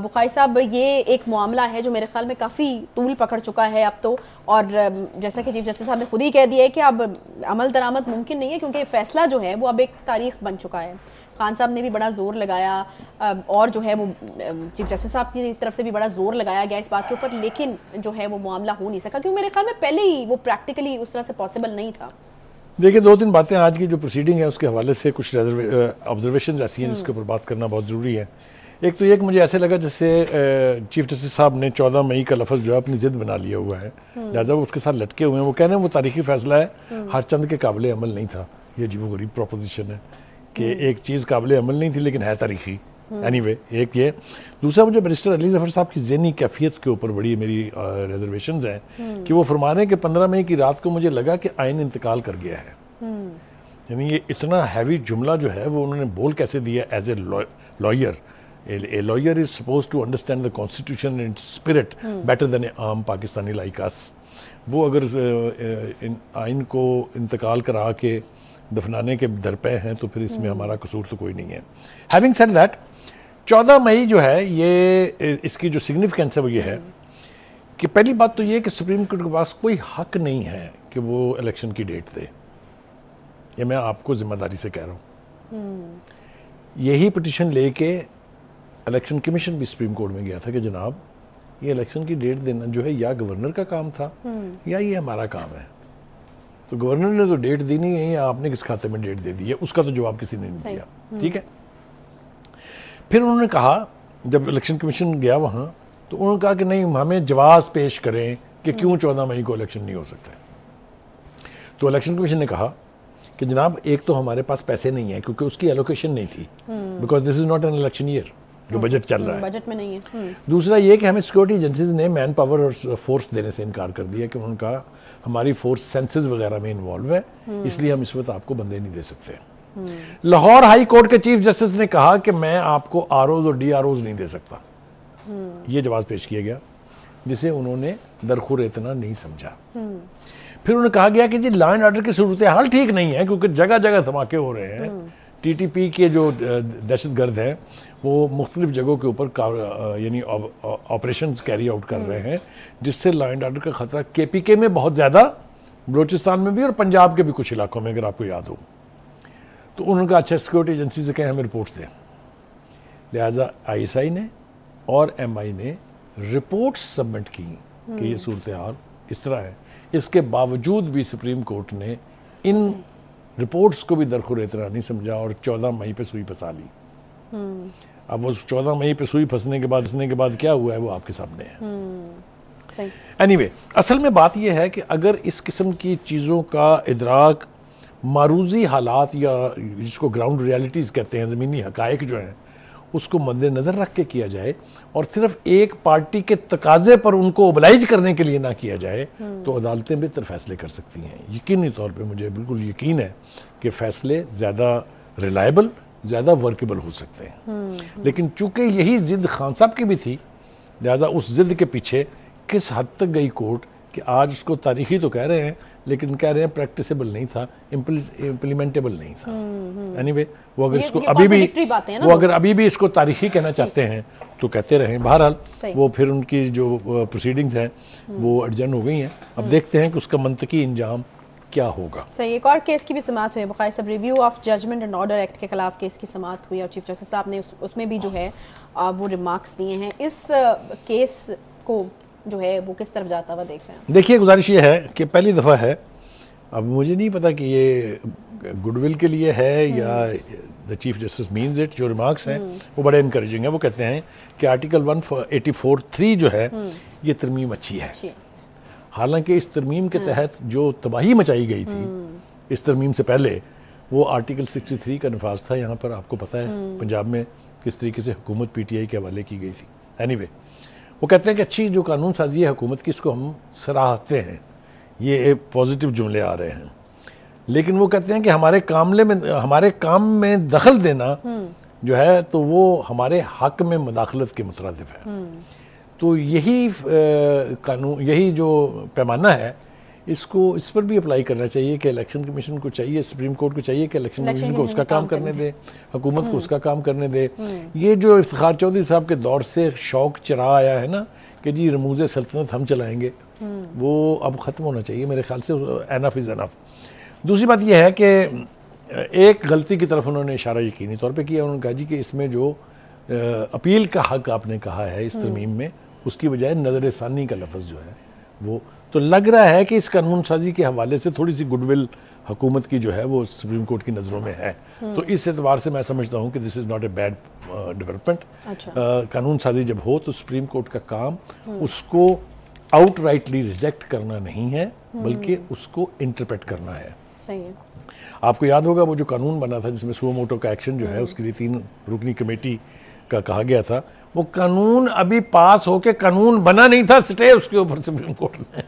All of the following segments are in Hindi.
बुखारी साहब ये एक मामला है जो मेरे ख्याल में काफ़ी तूल पकड़ चुका है अब तो और जैसा कि चीफ जस्टिस साहब ने खुद ही कह दिया है कि अब अमल दरामद मुमकिन नहीं है क्योंकि फैसला जो है वो अब एक तारीख बन चुका है खान साहब ने भी बड़ा जोर लगाया और जो है वो चीफ जस्टिस साहब की तरफ से भी बड़ा जोर लगाया गया इस बात के ऊपर लेकिन जो है वो मामला हो नहीं सका क्योंकि मेरे ख्याल में पहले ही वो प्रैक्टिकली उस तरह से पॉसिबल नहीं था देखिए दो तीन बातें आज की जो प्रोसीडिंग है उसके हवाले से कुछ ऑब्जर्वेशन ऐसी हैं जिसके ऊपर बात करना बहुत ज़रूरी है एक तो एक मुझे ऐसे लगा जैसे चीफ जस्टिस साहब ने चौदह मई का लफज जो है अपनी जिद बना लिया हुआ है हम्म। लिहाजा वो उसके साथ लटके हुए हैं वो कह रहे हैं वो तारीखी फैसला है हम्म। हर चंद के काबिल अमल नहीं था ये अजीब गरीब प्रोपोजिशन है कि हम्म। एक चीज़ काबिल अमल नहीं थी लेकिन है तारीखी एनी anyway, एक ये दूसरा मुझे मिनिस्टर अली जफर साहब की जहनी कैफियत के ऊपर बड़ी मेरी रिजर्वेशन हैं कि वो फरमा रहे हैं कि पंद्रह मई की रात को मुझे लगा कि आयन इंतकाल कर गया है यानी ये इतना हैवी जुमला जो है वो उन्होंने बोल कैसे दिया as a lawyer A, a, lawyer is supposed to understand the constitution and its spirit hmm. better than a um, Pakistani like us. वो अगर इन आइन को इंतकाल करा के दफनाने के दर हैं तो फिर इसमें hmm. हमारा कसूर तो कोई नहीं है हैविंग सेड दैट चौदह मई जो है ये इसकी जो सिग्निफिकेंस है वो ये है कि पहली बात तो ये कि सुप्रीम कोर्ट के पास कोई हक नहीं है कि वो इलेक्शन की डेट दे ये मैं आपको जिम्मेदारी से कह रहा हूँ hmm. यही पटिशन लेके इलेक्शन कमीशन भी सुप्रीम कोर्ट में गया था कि जनाब ये इलेक्शन की डेट देना जो है या गवर्नर का काम था हम्म। या ये हमारा काम है तो गवर्नर ने तो डेट दी नहीं है या आपने किस खाते में डेट दे दी है उसका तो जवाब किसी ने नहीं दिया हम्म। ठीक है फिर उन्होंने कहा जब इलेक्शन कमीशन गया वहाँ तो उन्होंने कहा कि नहीं हमें जवाब पेश करें कि हम्म। क्यों चौदह मई को इलेक्शन नहीं हो सकता तो इलेक्शन कमीशन ने कहा कि जनाब एक तो हमारे पास पैसे नहीं है क्योंकि उसकी एलोकेशन नहीं थी because this is not an election year जो बजट हम्म। चल रहा है बजट में नहीं है हम्म। दूसरा ये कि हमें सिक्योरिटी एजेंसीज ने मैन पावर और फोर्स देने से इनकार कर दिया कि उनका हमारी फोर्स सेंसेस वगैरह में इन्वॉल्व है हम्म। इसलिए हम इस वक्त आपको बंदे नहीं दे सकते लाहौर हाई कोर्ट के चीफ जस्टिस ने कहा कि मैं आपको आर और डी आर नहीं दे सकता ये जवाब पेश किया गया जिसे उन्होंने दरखुर इतना नहीं समझा फिर उन्हें कहा गया कि जी लाइन ऑर्डर की सूरत हाल ठीक नहीं है क्योंकि जगह जगह धमाके हो रहे हैं टीटीपी के जो दहशत गर्द हैं वो मुख्तलिफ जगहों के ऊपर यानी ऑपरेशन कैरी आउट कर रहे हैं जिससे लॉ एंड ऑर्डर का खतरा के पी के में बहुत ज़्यादा बलोचिस्तान में भी और पंजाब के भी कुछ इलाकों में अगर आपको याद हो तो उनका अच्छा सिक्योरिटी एजेंसी से कहें हमें रिपोर्ट दें लिहाजा आई एस आई ने और एम आई ने रिपोर्ट्स सबमिट की कि ये हम्म। सूरत हाल इस तरह है इसके बावजूद भी सुप्रीम कोर्ट ने इन रिपोर्ट्स को भी दरखुर इतना नहीं समझा और चौदह मई पे सुई फंसा ली हम्म। अब वो चौदह मई पे सुई फंसने के बाद फंसने के बाद क्या हुआ है वो आपके सामने है एनी हम्म, anyway, असल में बात यह है कि अगर इस किस्म की चीज़ों का इदराक मारूजी हालात या जिसको ग्राउंड रियलिटीज़ कहते हैं ज़मीनी हक जो हैं उसको मद्देनज़र रख के किया जाए और सिर्फ एक पार्टी के तकाजे पर उनको ओबलाइज करने के लिए ना किया जाए तो अदालतें बेहतर फैसले कर सकती हैं यकीनी तौर पर मुझे बिल्कुल यकीन है कि फैसले ज़्यादा रिलायबल ज़्यादा वर्केबल हो सकते हैं लेकिन चूंकि यही जिद खान साहब की भी थी लिहाजा उस जिद के पीछे किस हद तक गई कोर्ट कि आज उसको तारीखी तो कह रहे हैं लेकिन कह रहे हैं प्रैक्टिसेबल नहीं था इम्प्लीमेंटेबल नहीं था एनी हम्म, हम्म। anyway, वो अगर इसको अभी भी वो अगर अभी भी इसको तारीखी कहना चाहते हैं तो कहते रहें बहरहाल वो फिर उनकी जो प्रोसीडिंग्स हैं हम्म। वो अर्जन हो गई हैं अब देखते हैं कि उसका मंतकी इंजाम क्या होगा सही एक और केस की भी समाप्त हुई बकाय सब review of judgment and order act के खिलाफ केस की समाप्त हुई और चीफ जस्टिस साहब ने उसमें भी जो है वो रिमार्क्स दिए हैं इस केस को जो है वो किस तरफ जाता हुआ देख रहे हैं देखिए गुजारिश ये है कि पहली दफ़ा है अब मुझे नहीं पता कि ये गुडविल के लिए है हम्म। या the chief justice means it जो रिमार्क्स हैं हम्म। वो बड़े इनक्रेजिंग है वो कहते हैं कि article one eighty four three जो है हम्म। ये तरमीम अच्छी है हालांकि इस तरमीम के तहत जो तबाही मचाई गई थी इस तरमीम से पहले वो आर्टिकल सिक्सटी थ्री का नफाज था यहाँ पर आपको पता है पंजाब में किस तरीके से हुकूमत आई के हवाले की गई थी एनी anyway, वो कहते हैं कि अच्छी जो कानून साजी है हुकूमत की इसको हम सराहते हैं ये एक पॉजिटिव जुमले आ रहे हैं लेकिन वो कहते हैं कि हमारे कामले में हमारे काम में दखल देना हम्म। जो है तो वो हमारे हक में मुदाखलत के मुतरदफ है हम्म। तो यही कानून यही जो पैमाना है इसको इस पर भी अप्लाई करना चाहिए कि इलेक्शन कमीशन को चाहिए सुप्रीम कोर्ट को चाहिए कि इलेक्शन कमीशन को उसका काम करने दे हुकूमत को उसका काम करने दे ये जो इफ्तार चौधरी साहब के दौर से शौक चरा आया है ना कि जी रमूज सल्तनत हम चलाएँगे हम्म। वो अब ख़त्म होना चाहिए मेरे ख्याल से एनफ इज़ एनफ दूसरी बात यह है कि एक गलती की तरफ उन्होंने इशारा यकीनी तौर पर किया उन्होंने कहा जी कि इसमें जो अपील का हक आपने कहा है इस हम्म। तरमीम में उसकी बजाय नज़र षानी का लफ्ज़ जो है वो तो लग रहा है कि इस कानून साजी के हवाले से थोड़ी सी गुडविल हुकूमत की जो है वो सुप्रीम कोर्ट की नज़रों में है तो हम्म। इस एतबार से मैं समझता हूँ कि this is not a bad development कानून साजी जब हो तो सुप्रीम कोर्ट का काम हम्म। उसको आउटराइटली रिजेक्ट करना नहीं है बल्कि हम्म। उसको इंटरप्रेट करना है सही है आपको याद होगा वो जो कानून बना था जिसमें सुमोटो का एक्शन जो है उसके लिए तीन रुकनी कमेटी का कहा गया था वो कानून अभी पास होके कानून बना नहीं था स्टे उसके ऊपर सुप्रीम कोर्ट ने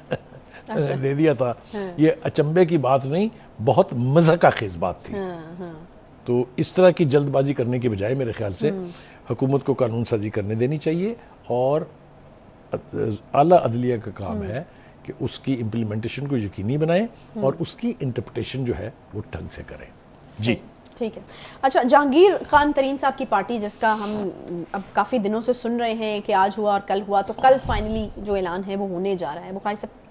अच्छा। दे दिया था हाँ। ये अचंबे की बात नहीं बहुत मज़ह का खेज बात थी हाँ, हाँ। तो इस तरह की जल्दबाजी करने के बजाय मेरे ख्याल से हम्म। हुकूमत को कानून साजी करने देनी चाहिए और अला अदलिया का काम हम्म। है कि उसकी इम्प्लीमेंटेशन को यकीनी बनाएं और हम्म। उसकी इंटरप्रटेशन जो है वो ढंग से करें जी ठीक है अच्छा जहांगीर खान तरीन साहब की पार्टी जिसका हम अब काफ़ी दिनों से सुन रहे हैं कि आज हुआ और कल हुआ तो कल फाइनली जो ऐलान है वो होने जा रहा है बुखार साहब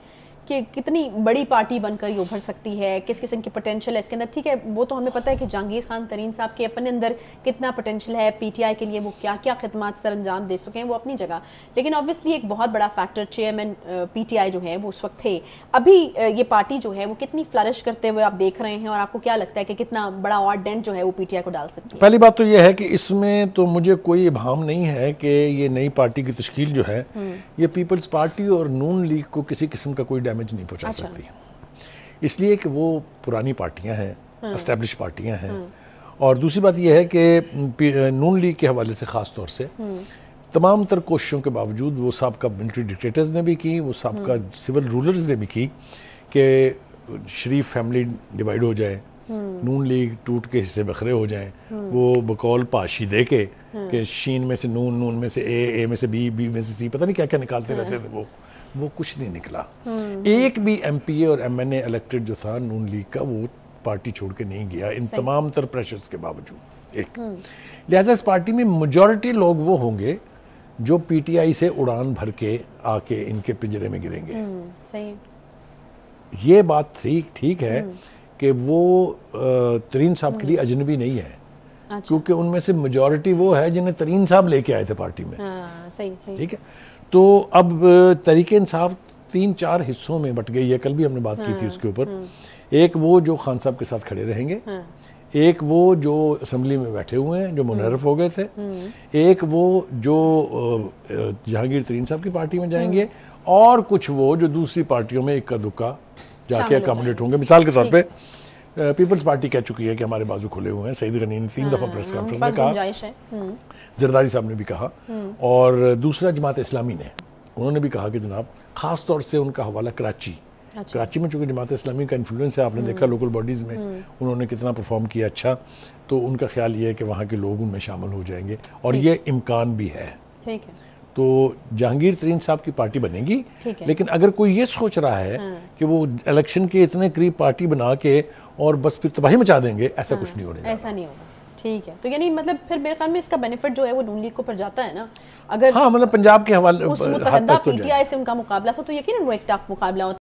कि कितनी बड़ी पार्टी बनकर ये उभर सकती है किस किस्म की पोटेंशियल है इसके अंदर ठीक है वो तो हमें पता है कि जहांगीर खान तरीन साहब के अपने अंदर कितना पोटेंशियल है पीटीआई के लिए वो क्या क्या खदमात सर अंजाम दे सके हैं वो अपनी जगह लेकिन ऑब्वियसली एक बहुत बड़ा फैक्टर चेयरमैन पीटीआई जो है वो उस वक्त थे अभी ये पार्टी जो है वो कितनी फ्लरिश करते हुए आप देख रहे हैं और आपको क्या लगता है कि कितना बड़ा और डेंट जो है वो पीटीआई को डाल सकते पहली बात तो ये है कि इसमें तो मुझे कोई भाव नहीं है कि ये नई पार्टी की तश्कील जो है हम्म। ये पीपल्स पार्टी और नून लीग को किसी किस्म का कोई डैमेज नहीं पहुंचा अच्छा। सकती इसलिए कि वो पुरानी पार्टियां हैं इस्टेब्लिश हाँ। पार्टियां हैं हाँ। और दूसरी बात यह है कि नून लीग के हवाले से ख़ास तौर से हाँ। तमाम तर कोशिशों के बावजूद वो सबका मिलिट्री डिक्टेटर्स ने भी की वो सबका सिविल रूलर्स ने भी की कि शरीफ फैमिली डिवाइड हो जाए नून लीग टूट के हिस्से बखरे हो जाए वो बकौल पाशी दे के शीन में से नून नून में से ए ए में से बी बी में से सी पता नहीं क्या क्या निकालते रहते थे वो वो कुछ नहीं निकला हम्म। एक भी एमपीए और एमएनए इलेक्टेड जो था नून लीग का वो पार्टी छोड़ के नहीं गया इन तमाम तर प्रेशर्स के बावजूद एक हम्म। लिहाजा इस पार्टी में मेजोरिटी लोग वो होंगे जो पीटीआई से उड़ान भर के आके इनके पिंजरे में गिरेंगे हम्म, सही ये बात ठीक ठीक है कि वो तरीन साहब के लिए अजनबी नहीं है अच्छा। क्योंकि उनमें से मेजोरिटी वो है जिन्हें तरीन साहब लेके आए थे पार्टी में हाँ, सही सही ठीक है तो अब तरीके इंसाफ तीन चार हिस्सों में बट गई है कल भी हमने बात की थी हाँ, उसके ऊपर हाँ। एक वो जो खान साहब के साथ खड़े रहेंगे हाँ। एक वो जो असम्बली में बैठे हुए हैं जो मुनरफ हो गए थे एक वो जो जहांगीर तरीन साहब की पार्टी में जाएंगे और कुछ वो जो दूसरी पार्टियों में इक्का दुक्का जाके अकोमोडेट होंगे मिसाल के तौर पर पीपल्स पार्टी कह चुकी है कि हमारे बाजू खुले हुए हैं सईद गनी ने तीन दफ़ा प्रेस कॉन्फ्रेंस में कहा हम्म। जरदारी साहब ने भी कहा हम्म। और दूसरा जमात इस्लामी ने उन्होंने भी कहा कि जनाब खास तौर से उनका हवाला कराची अच्छा। कराची में चूँकि जमात इस्लामी का इन्फ्लुएंस है आपने हम्म। देखा लोकल बॉडीज़ में उन्होंने कितना परफॉर्म किया अच्छा तो उनका ख्याल ये है कि वहाँ के लोग उनमें शामिल हो जाएंगे और ये इम्कान भी है ठीक है तो जहांगीर तरीन साहब की पार्टी बनेगी लेकिन अगर कोई ये सोच रहा है हाँ। कि वो इलेक्शन के इतने करीब पार्टी बना के और बस फिर तबाही मचा देंगे ऐसा हाँ, कुछ नहीं होगा ऐसा नहीं होगा ठीक है तो यानी मतलब फिर मेरे ख्याल में इसका बेनिफिट जो है वो नून लीग को पर जाता है ना अगर हाँ मतलब पंजाब के हवाले उस मुतहदा तो पीटीआई से उनका मुकाबला था तो यकीन वो एक टफ मुकाबला होता